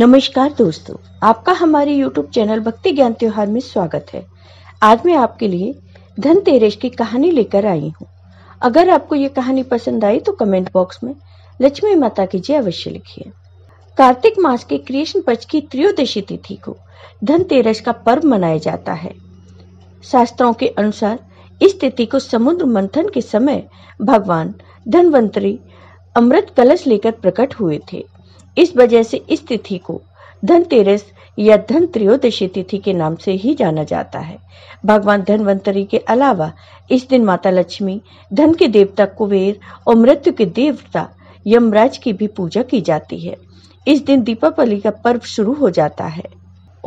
नमस्कार दोस्तों आपका हमारे YouTube चैनल भक्ति ज्ञान त्योहार में स्वागत है आज मैं आपके लिए धनतेरस की कहानी लेकर आई हूँ अगर आपको ये कहानी पसंद आई तो कमेंट बॉक्स में लक्ष्मी माता की जय अवश्य लिखिए कार्तिक मास के कृष्ण पक्ष की त्रियोदशी तिथि को धनतेरस का पर्व मनाया जाता है शास्त्रों के अनुसार इस तिथि को समुद्र मंथन के समय भगवान धनवंतरी अमृत कलश लेकर प्रकट हुए थे इस वजह से इस तिथि को धनतेरस या धन त्रियोदशी तिथि के नाम से ही जाना जाता है भगवान धनवंतरी के अलावा इस दिन माता लक्ष्मी धन के देवता कुबेर और मृत्यु के देवता यमराज की भी पूजा की जाती है इस दिन दीपावली का पर्व शुरू हो जाता है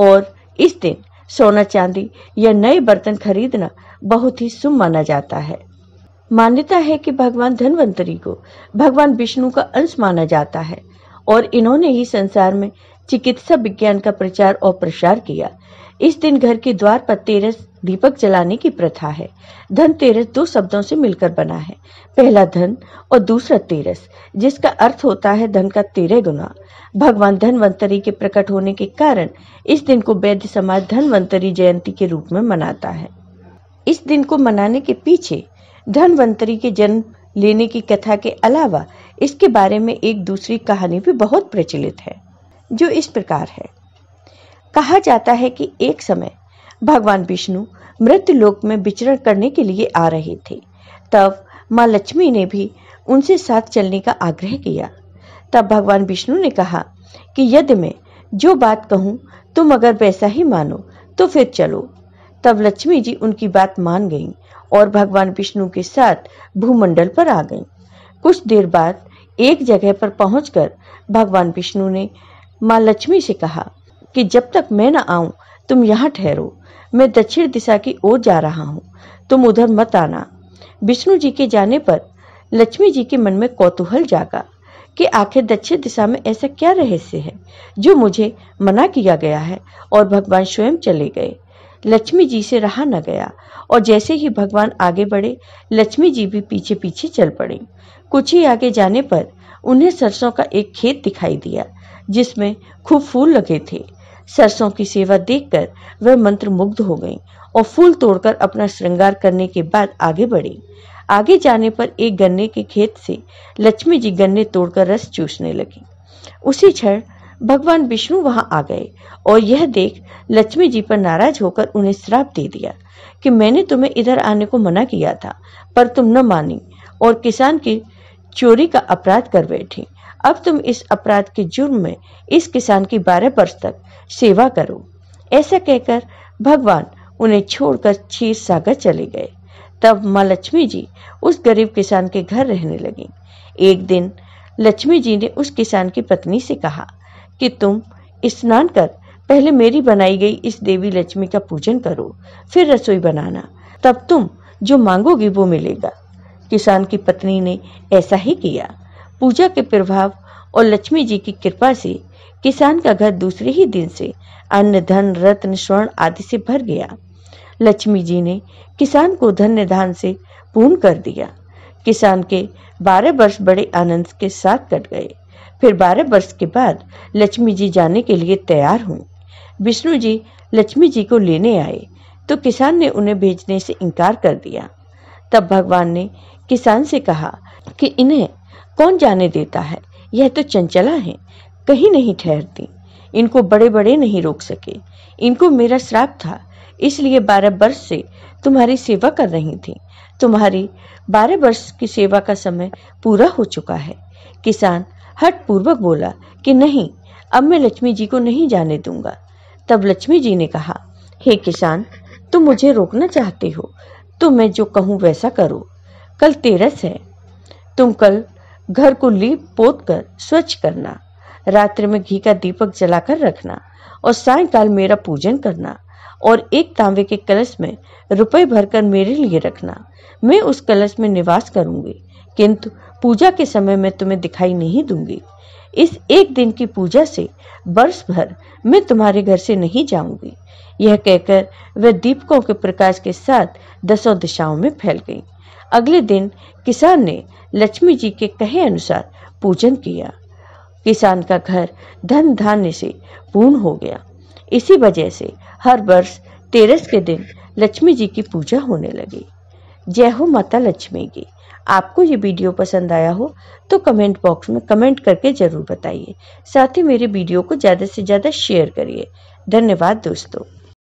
और इस दिन सोना चांदी या नए बर्तन खरीदना बहुत ही शुभ माना जाता है मान्यता है कि भगवान धनवंतरी को भगवान विष्णु का अंश माना जाता है और इन्होंने ही संसार में चिकित्सा विज्ञान का प्रचार और प्रसार किया इस दिन घर के द्वार पर तेरस दीपक जलाने की प्रथा है धन तेरस दो शब्दों से मिलकर बना है पहला धन और दूसरा तेरस जिसका अर्थ होता है धन का तेरह गुना भगवान धनवंतरी के प्रकट होने के कारण इस दिन को वैद्य समाज धनवंतरी जयंती के रूप में मनाता है इस दिन को मनाने के पीछे धनवंतरी के जन्म लेने की कथा के अलावा इसके बारे में एक दूसरी कहानी भी बहुत प्रचलित है जो इस प्रकार है कहा जाता है कि एक समय भगवान विष्णु मृत लोक में विचरण करने के लिए आ रहे थे तब माँ लक्ष्मी ने भी उनसे साथ चलने का आग्रह किया तब भगवान विष्णु ने कहा कि यदि मैं जो बात कहूँ तुम अगर वैसा ही मानो तो फिर चलो तब लक्ष्मी जी उनकी बात मान गईं और भगवान विष्णु के साथ भूमंडल पर आ गईं। कुछ देर बाद एक जगह पर पहुंचकर भगवान विष्णु ने माँ लक्ष्मी से कहा कि जब तक मैं न आऊं तुम यहाँ ठहरो मैं दक्षिण दिशा की ओर जा रहा हूँ तुम उधर मत आना विष्णु जी के जाने पर लक्ष्मी जी के मन में कौतूहल जागा कि आखिर दक्षिण दिशा में ऐसा क्या रहस्य है जो मुझे मना किया गया है और भगवान स्वयं चले गए लक्ष्मी जी से रहा न गया और जैसे ही भगवान आगे बढ़े लक्ष्मी जी भी पीछे पीछे चल पड़े कुछ ही आगे जाने पर उन्हें सरसों का एक खेत दिखाई दिया जिसमें खूब फूल लगे थे सरसों की सेवा देखकर वह मंत्र मुग्ध हो गई और फूल तोड़कर अपना श्रृंगार करने के बाद आगे बढ़ी आगे जाने पर एक गन्ने के खेत से लक्ष्मी जी गन्ने तोड़कर रस चूसने लगी उसी क्षण भगवान विष्णु वहां आ गए और यह देख लक्ष्मी जी पर नाराज होकर उन्हें श्राप दे दिया कि मैंने तुम्हें इधर आने को मना किया था पर तुम न मानी और किसान की चोरी का अपराध कर बैठी अब तुम इस अपराध के जुर्म में इस किसान की बारह वर्ष तक सेवा करो ऐसा कहकर भगवान उन्हें छोड़कर क्षीर सागर चले गए तब माँ लक्ष्मी जी उस गरीब किसान के घर रहने लगी एक दिन लक्ष्मी जी ने उस किसान की पत्नी से कहा कि तुम स्नान कर पहले मेरी बनाई गई इस देवी लक्ष्मी का पूजन करो फिर रसोई बनाना तब तुम जो मांगोगी वो मिलेगा किसान की पत्नी ने ऐसा ही किया पूजा के प्रभाव और लक्ष्मी जी की कृपा से किसान का घर दूसरे ही दिन से अन्न धन रत्न स्वर्ण आदि से भर गया लक्ष्मी जी ने किसान को धन्य धान से पूर्ण कर दिया किसान के बारह वर्ष बड़े आनंद के साथ कट गए फिर बारह वर्ष के बाद लक्ष्मी जी जाने के लिए तैयार हुई विष्णु जी लक्ष्मी जी को लेने आए तो किसान ने उन्हें भेजने से इनकार कर दिया तब भगवान ने किसान से कहा कि इन्हें कौन जाने देता है यह तो चंचला है कहीं नहीं ठहरती इनको बड़े बड़े नहीं रोक सके इनको मेरा श्राप था इसलिए बारह वर्ष से तुम्हारी सेवा कर रही थी तुम्हारी बारह वर्ष की सेवा का समय पूरा हो चुका है किसान हट पूर्वक बोला कि नहीं अब मैं लक्ष्मी जी को नहीं जाने दूंगा तब लक्ष्मी जी ने कहा हे किसान तुम मुझे रोकना चाहते हो तो मैं जो कहूँ वैसा करो कल तेरस है तुम कल घर को लीप पोत कर स्वच्छ करना रात्रि में घी का दीपक जलाकर रखना और सायकाल मेरा पूजन करना और एक तांबे के कलश में रुपए भरकर मेरे लिए रखना मैं उस कलश में निवास करूंगी किंतु पूजा के समय मैं तुम्हें दिखाई नहीं दूंगी इस एक दिन की पूजा से वर्ष भर मैं तुम्हारे घर से नहीं जाऊंगी यह कहकर वह दीपकों के प्रकाश के साथ दसों दिशाओं में फैल गई अगले दिन किसान ने लक्ष्मी जी के कहे अनुसार पूजन किया किसान का घर धन धान्य से पूर्ण हो गया इसी वजह से हर वर्ष तेरस के दिन लक्ष्मी जी की पूजा होने लगी जय हो माता लक्ष्मी की आपको ये वीडियो पसंद आया हो तो कमेंट बॉक्स में कमेंट करके जरूर बताइए साथ ही मेरे वीडियो को ज़्यादा से ज़्यादा शेयर करिए धन्यवाद दोस्तों